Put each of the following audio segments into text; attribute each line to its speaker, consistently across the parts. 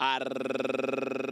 Speaker 1: Arr-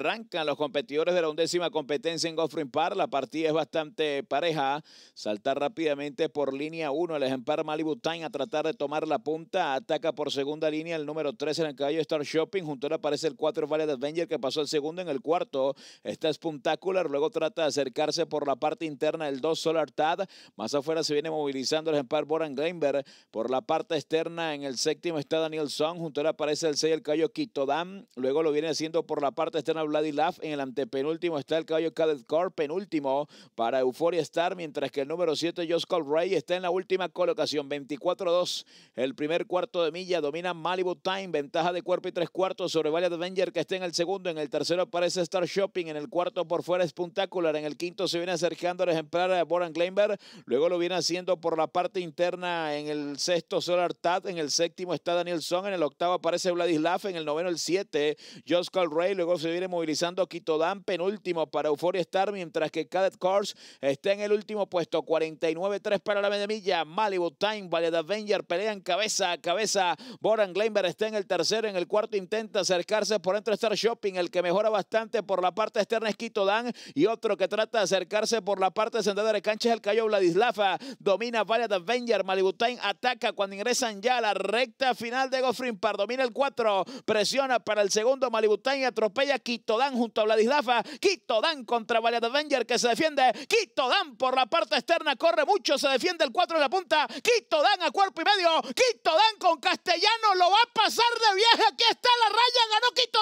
Speaker 1: Arrancan los competidores de la undécima competencia en Golf Park, La partida es bastante pareja. Saltar rápidamente por línea 1 el ejemplar Malibu Time a tratar de tomar la punta. Ataca por segunda línea el número 3 en el caballo Star Shopping. Junto a aparece el 4 Valley Avenger que pasó el segundo. En el cuarto está Spuntacular. Luego trata de acercarse por la parte interna el 2 Solar Tad. Más afuera se viene movilizando el ejemplar Boran Gleinberg. Por la parte externa en el séptimo está Daniel Song. Junto a aparece el 6 el caballo Dam Luego lo viene haciendo por la parte externa en el antepenúltimo está el caballo Cadet Corp penúltimo para Euphoria Star, mientras que el número 7, Joscal Ray, está en la última colocación. 24-2, el primer cuarto de milla, domina Malibu Time, ventaja de cuerpo y tres cuartos sobre Valley Avenger, que está en el segundo. En el tercero aparece Star Shopping, en el cuarto por fuera es Puntacular en el quinto se viene acercando el ejemplar de Boran Gleinberg, luego lo viene haciendo por la parte interna en el sexto Solar Tat, en el séptimo está Daniel Song, en el octavo aparece Vladislav, en el noveno el 7, Josh Ray, luego se viene utilizando Quito Dan, penúltimo para Euphoria Star, mientras que Cadet Cars está en el último puesto, 49-3 para la medemilla, milla. Malibu Time, Valle de Avenger pelean cabeza a cabeza. Boran Gleimer está en el tercero, en el cuarto intenta acercarse por entre Star Shopping, el que mejora bastante por la parte externa es Quito Dan, y otro que trata de acercarse por la parte sendada de cancha es el Cayo Vladislava. Domina Valle de Avenger, Malibu Time ataca cuando ingresan ya a la recta final de Goffrin Par. Domina el 4, presiona para el segundo Malibu Time, atropella Quito. Quito Dan junto a Vladislafa. Quito Dan contra Valladolid que se defiende. Quito Dan por la parte externa corre mucho. Se defiende el 4 de la punta. Quito
Speaker 2: Dan a cuerpo y medio. Quito Dan con Castellano. Lo va a pasar de viaje. Aquí está la raya. Ganó Quito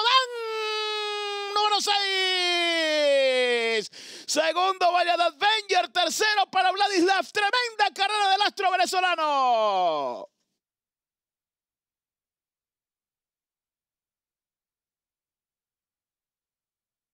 Speaker 2: Dan. Número 6. Segundo Valladolid Tercero para Vladislav. Tremenda carrera del astro venezolano.